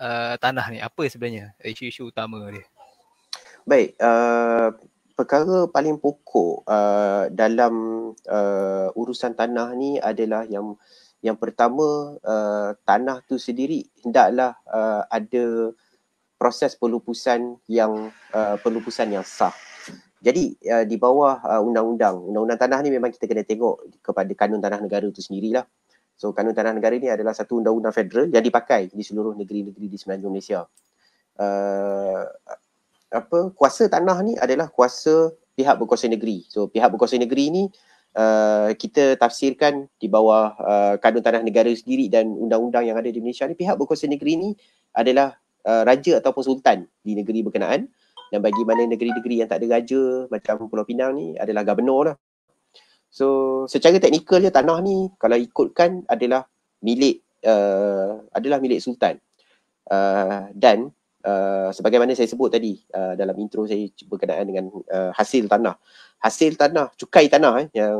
uh, tanah ni apa sebenarnya isu-isu utama dia baik uh, perkara paling pokok uh, dalam uh, urusan tanah ni adalah yang yang pertama uh, tanah tu sendiri hendaklah uh, ada proses pelupusan yang uh, pelupusan yang sah jadi uh, di bawah uh, undang-undang undang-undang tanah ni memang kita kena tengok kepada kanun tanah negara tu sendirilah So kanun tanah negara ini adalah satu undang-undang federal yang dipakai di seluruh negeri-negeri di semenanjung Malaysia. Uh, apa kuasa tanah ni adalah kuasa pihak berkuasa negeri. So pihak berkuasa negeri ini uh, kita tafsirkan di bawah uh, kanun tanah negara sendiri dan undang-undang yang ada di Malaysia ni pihak berkuasa negeri ini adalah uh, raja ataupun sultan di negeri berkenaan dan bagi mana negeri-negeri yang tak ada raja macam Pulau Pinang ni adalah gubernur lah. So secara teknikal je tanah ni kalau ikutkan adalah milik uh, adalah milik sultan. Uh, dan uh, sebagaimana saya sebut tadi uh, dalam intro saya berkenaan dengan uh, hasil tanah. Hasil tanah, cukai tanah eh, yang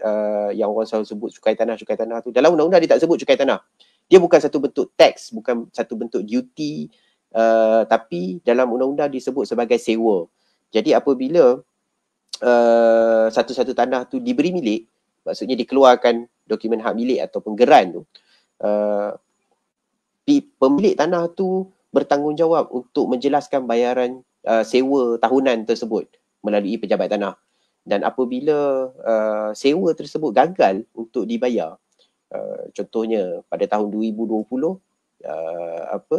uh, yang orang selalu sebut cukai tanah, cukai tanah tu dalam undang-undang dia tak sebut cukai tanah. Dia bukan satu bentuk tax, bukan satu bentuk duty uh, tapi dalam undang-undang disebut sebagai sewa. Jadi apabila Eh, satu-satu tanah tu diberi milik maksudnya dikeluarkan dokumen hak milik atau penggeran tu uh, pemilik tanah tu bertanggungjawab untuk menjelaskan bayaran uh, sewa tahunan tersebut melalui pejabat tanah dan apabila uh, sewa tersebut gagal untuk dibayar uh, contohnya pada tahun 2020 uh, apa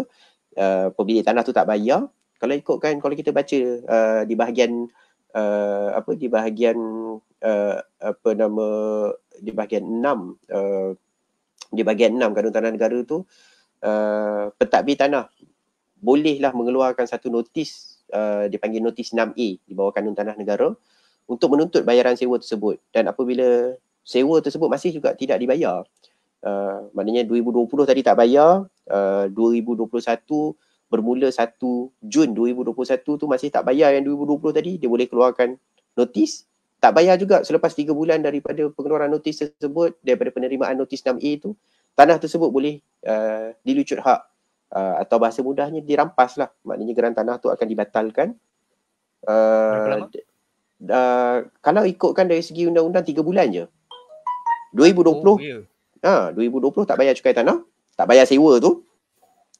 uh, pemilik tanah tu tak bayar kalau ikutkan kalau kita baca uh, di bahagian uh, uh, apa di bahagian uh, apa nama di bahagian enam, uh, di bahagian enam kanun tanah negara tu uh, pentadbir tanah bolehlah mengeluarkan satu notis uh, dipanggil notis 6A di bawah kanun tanah negara untuk menuntut bayaran sewa tersebut dan apabila sewa tersebut masih juga tidak dibayar uh, maknanya 2020 tadi tak bayar uh, 2021 bermula 1 Jun 2021 tu masih tak bayar yang 2020 tadi, dia boleh keluarkan notis. Tak bayar juga selepas 3 bulan daripada pengeluaran notis tersebut, daripada penerimaan notis 6A tu, tanah tersebut boleh uh, dilucut hak uh, atau bahasa mudahnya dirampas lah. Maknanya geran tanah tu akan dibatalkan. Uh, Uh, kalau ikutkan dari segi undang-undang 3 bulan je 2020 oh, yeah. ha, 2020 tak bayar cukai tanah tak bayar sewa tu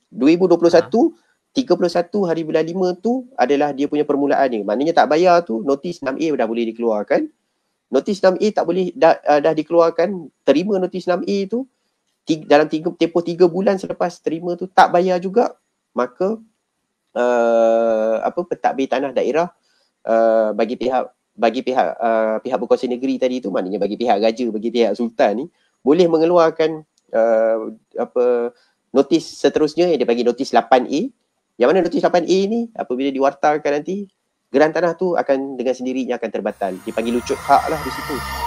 2021 ha. 31 hari bulan 5 tu adalah dia punya permulaan ni. Maknanya tak bayar tu notis 6A dah boleh dikeluarkan. Notis 6A tak boleh dah, uh, dah dikeluarkan. Terima notis 6A tu tig, dalam tiga, tempoh 3 bulan selepas terima tu tak bayar juga maka uh, apa pentadbir tanah daerah uh, bagi pihak bagi pihak uh, pihak berkuasa negeri tadi tu maknanya bagi pihak raja bagi pihak sultan ni boleh mengeluarkan uh, apa notis seterusnya yang dia bagi notis 8A. Yang mana notis 8A ni apabila diwartakan nanti geran tanah tu akan dengan sendirinya akan terbatal. Dia panggil lucut hak lah di situ.